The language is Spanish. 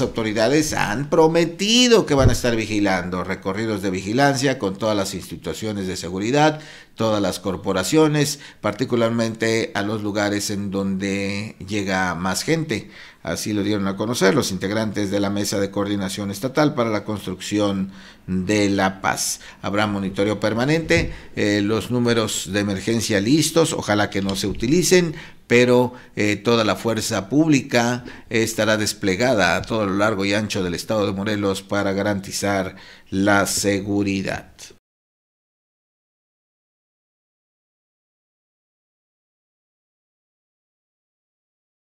autoridades han prometido que van a estar vigilando recorridos de vigilancia con todas las instituciones de seguridad, todas las corporaciones, particularmente a los lugares en donde llega más gente. Así lo dieron a conocer los integrantes de la Mesa de Coordinación Estatal para la Construcción de la Paz. Habrá monitoreo permanente, eh, los números de emergencia listos, ojalá que no se utilicen, pero eh, toda la fuerza pública eh, estará desplegada a todo lo largo y ancho del estado de Morelos para garantizar la seguridad.